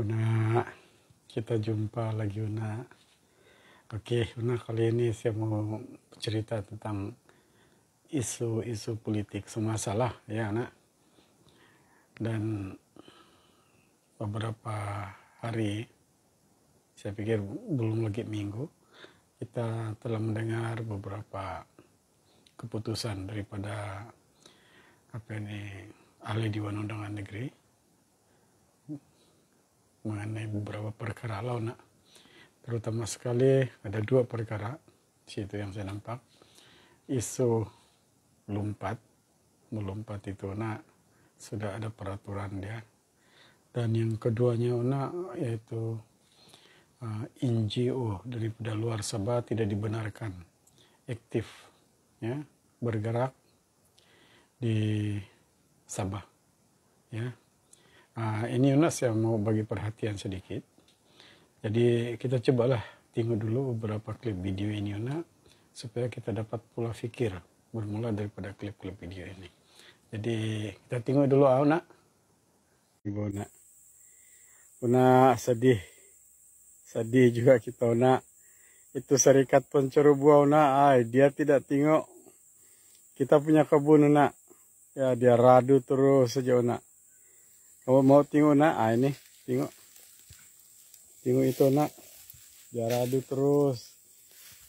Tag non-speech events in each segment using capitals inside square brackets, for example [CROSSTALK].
Una, kita jumpa lagi Una. Oke, Una kali ini saya mau cerita tentang isu-isu politik, semasalah ya Una. Dan beberapa hari, saya pikir belum lagi minggu, kita telah mendengar beberapa keputusan daripada apa ini ahli diwan Undangan Negeri mengenai beberapa perkara halau nak terutama sekali ada dua perkara situ yang saya nampak isu lompat melompat itu nak sudah ada peraturan dia dan yang keduanya nak yaitu uh, NGO daripada luar Sabah tidak dibenarkan aktif ya bergerak di Sabah ya Ah, ini Yunus yang mau bagi perhatian sedikit. Jadi kita cobalah tengok dulu beberapa klip video ini Yuna supaya kita dapat pula fikir bermula daripada klip-klip video ini. Jadi kita tengok dulu ah Ibu nak. Una sedih. Sedih juga kita nak. Itu serikat pencuru buah nak. Ay, dia tidak tengok kita punya kebun nak. Ya dia radu terus saja nak. Oh mau tengok nak, ah ini tengok. Tengok itu nak adu terus.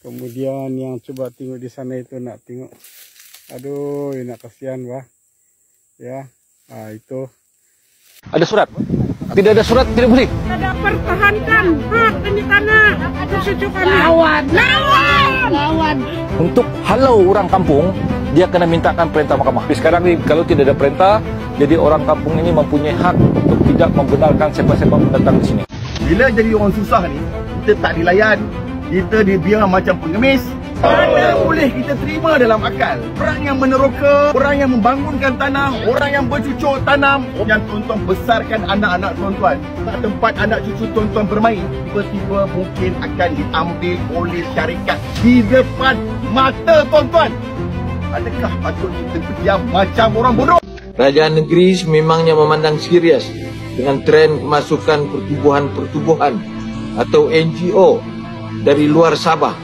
Kemudian yang coba tengok di sana itu nak tengok. Aduh, ini kasihan wah. Ya, ah itu. Ada surat? Tidak ada surat, tidak boleh. Ada pertahankan hak ini tanah. Lawan. Lawan. Lawan. Untuk halau orang kampung, dia kena mintakan perintah mahkamah. Sekarang ni kalau tidak ada perintah, Jadi orang kampung ini mempunyai hak untuk tidak membenarkan siapa-siapa datang ke sini. Bila jadi orang susah ni, kita tak dilayan, kita dibiar macam pengemis. Mana boleh kita terima dalam akal Orang yang meneroka, orang yang membangunkan tanam Orang yang bercucuk tanam Yang tuan-tuan besarkan anak-anak tuan-tuan Tak tempat anak cucu tuan-tuan bermain Tiba-tiba mungkin akan diambil oleh syarikat Di depan mata tuan-tuan Adakah patut kita diam macam orang bodoh? Kerajaan negeri memangnya memandang serius dengan tren kemasukan pertubuhan-pertubuhan atau NGO dari luar Sabah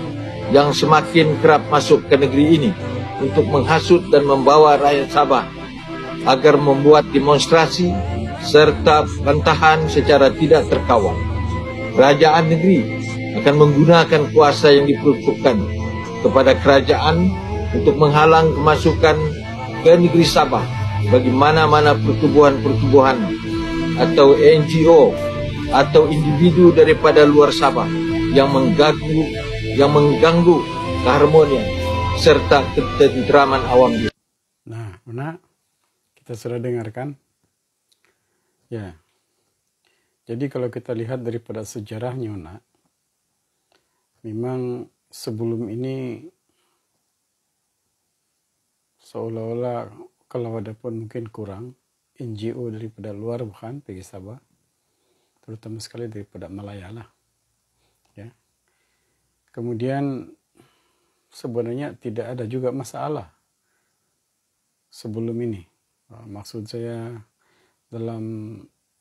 yang semakin kerap masuk ke negeri ini untuk menghasut dan membawa rakyat Sabah agar membuat demonstrasi serta bantahan secara tidak terkawal. Kerajaan negeri akan menggunakan kuasa yang diperuntukkan kepada kerajaan untuk menghalang kemasukan ke negeri Sabah bagi mana-mana pertubuhan-pertubuhan atau NGO atau individu daripada luar Sabah yang mengganggu yang mengganggu keharmonian serta ketentraman awam dunia. Nah, mana Kita sudah dengarkan. Ya. Jadi kalau kita lihat daripada sejarahnya, nak, memang sebelum ini seolah-olah kalau ada pun mungkin kurang NGO daripada luar bukan pergi Sabah terutama sekali daripada Malaya lah ya kemudian sebenarnya tidak ada juga masalah sebelum ini ah, maksud saya dalam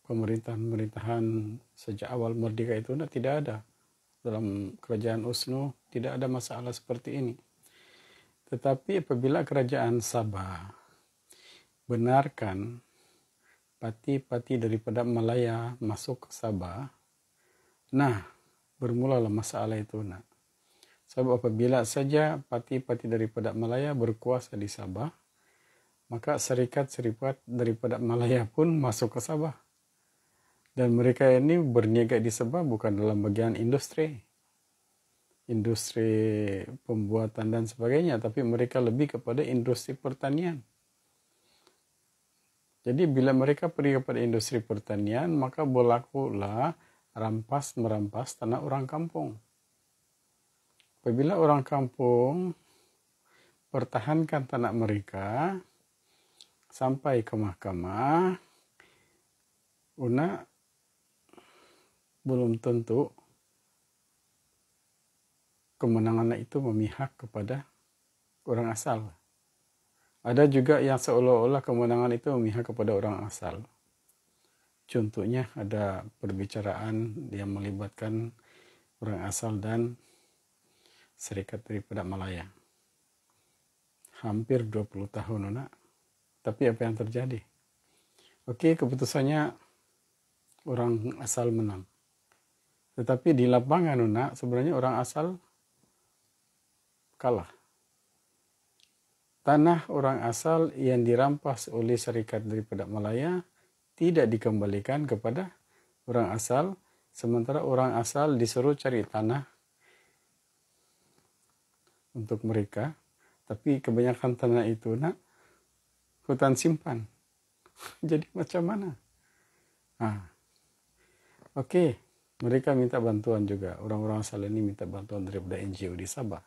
pemerintahan-pemerintahan sejak awal merdeka itu tidak ada dalam kerajaan Usnu tidak ada masalah seperti ini tetapi apabila kerajaan Sabah benarkan pati-pati daripada Melaya Malaya masuk ke Sabah. Nah, bermulalah masalah itu nak. Sebab apabila saja pati-pati daripada Melaya Malaya berkuasa di Sabah, maka serikat-serikat daripada Melaya Malaya pun masuk ke Sabah. Dan mereka ini berniaga di Sabah bukan dalam bagian industri. Industri pembuatan dan sebagainya, tapi mereka lebih kepada industri pertanian jadi bila mereka pergi kepada industri pertanian, maka berlakulah rampas merampas tanah orang kampung. Apabila orang kampung pertahankan tanah mereka sampai ke mahkamah, Una belum tentu kemenangan itu memihak kepada orang asal. Ada juga yang seolah-olah kemenangan itu memihak kepada orang asal. Contohnya ada perbicaraan yang melibatkan orang asal dan serikat daripada Malaya. Hampir 20 tahun, Nona. Tapi apa yang terjadi? Oke, keputusannya orang asal menang. Tetapi di lapangan, Nona, sebenarnya orang asal kalah. Tanah orang asal yang dirampas oleh syarikat daripada Malaya tidak dikembalikan kepada orang asal, sementara orang asal disuruh cari tanah untuk mereka. Tapi kebanyakan tanah itu nak hutan simpan. [LAUGHS] Jadi macam mana? Nah. Oke, okay. mereka minta bantuan juga. Orang-orang asal ini minta bantuan daripada NGO di Sabah.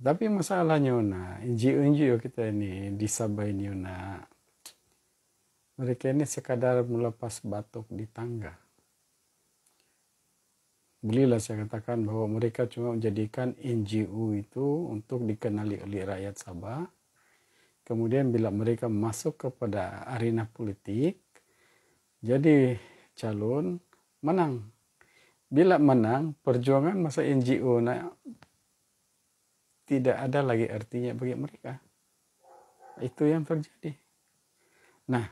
Tapi masalahnya inji ngo yo kita ini di Sabah ini na, mereka ini sekadar melepas batuk di tangga. Belilah saya katakan bahwa mereka cuma menjadikan NGO itu untuk dikenali oleh rakyat Sabah. Kemudian bila mereka masuk kepada arena politik, jadi calon menang bila menang perjuangan masa NGO na tidak ada lagi artinya bagi mereka. Itu yang terjadi. Nah,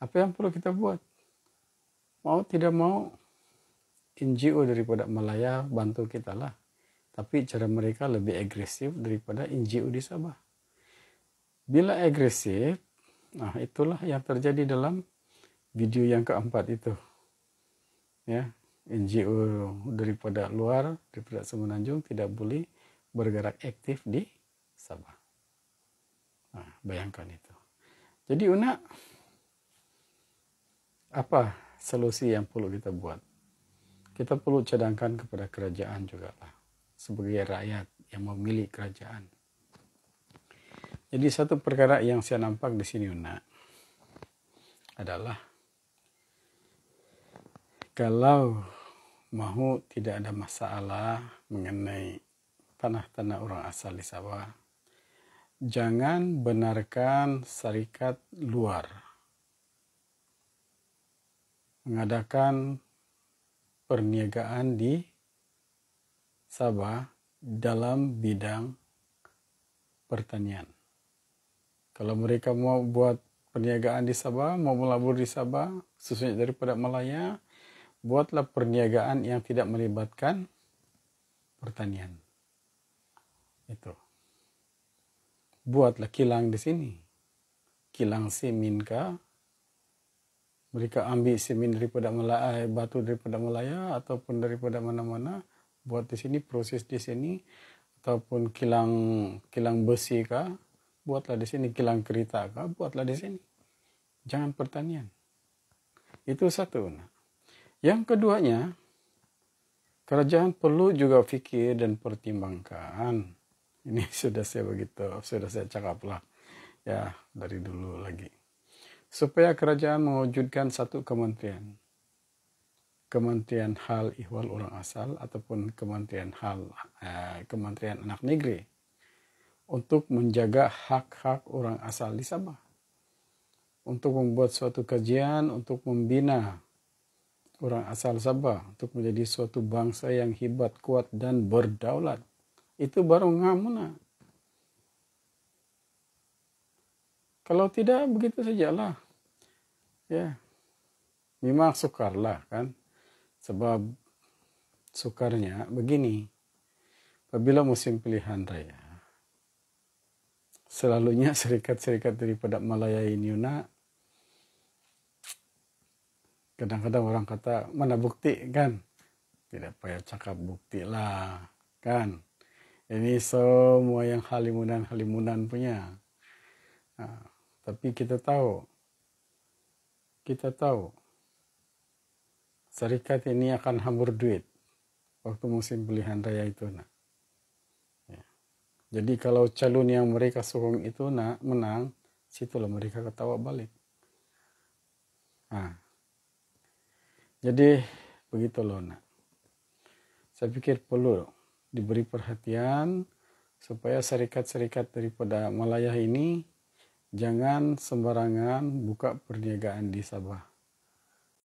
apa yang perlu kita buat? Mau tidak mau, NGO daripada Malaya bantu kita lah. Tapi cara mereka lebih agresif daripada NGO di Sabah. Bila agresif, nah itulah yang terjadi dalam video yang keempat itu. Ya, NGO daripada luar, daripada Semenanjung tidak boleh bergerak aktif di Sabah. Nah, bayangkan itu. Jadi Una, apa solusi yang perlu kita buat? Kita perlu cadangkan kepada kerajaan juga lah, sebagai rakyat yang memilih kerajaan. Jadi satu perkara yang saya nampak di sini Una adalah kalau mau tidak ada masalah mengenai tanah-tanah orang asal di Sabah. Jangan benarkan serikat luar mengadakan perniagaan di Sabah dalam bidang pertanian. Kalau mereka mau buat perniagaan di Sabah, mau melabur di Sabah, khususnya daripada Malaya, buatlah perniagaan yang tidak melibatkan pertanian. Itu. Buatlah kilang di sini. Kilang semin kah? Mereka ambil semin daripada Melaya, batu daripada Melaya ataupun daripada mana-mana. Buat di sini, proses di sini. Ataupun kilang kilang besi kah? Buatlah di sini. Kilang kereta kah? Buatlah di sini. Jangan pertanian. Itu satu. Yang keduanya, kerajaan perlu juga fikir dan pertimbangkan ini [LAUGHS] sudah saya begitu sudah saya cakap lah ya dari dulu lagi supaya kerajaan mewujudkan satu kementerian kementerian hal ihwal orang asal ataupun kementerian hal eh, kementerian anak negeri untuk menjaga hak-hak orang asal di Sabah untuk membuat suatu kajian untuk membina orang asal Sabah untuk menjadi suatu bangsa yang hebat, kuat dan berdaulat itu baru ngamuna. Kalau tidak begitu sajalah. Ya. Memang sukarlah kan. Sebab sukarnya begini. Apabila musim pilihan raya, selalunya serikat-serikat daripada Malaya nak kadang-kadang orang kata mana bukti kan tidak payah cakap bukti lah kan ini semua yang halimunan-halimunan punya. Nah, tapi kita tahu, kita tahu, serikat ini akan hambur duit waktu musim pilihan raya itu. Nah. Ya. Jadi kalau calon yang mereka sokong itu nah, menang, situlah mereka ketawa balik. Nah, jadi begitu loh nak. Saya pikir perlu diberi perhatian supaya serikat-serikat daripada Malaya ini jangan sembarangan buka perniagaan di Sabah.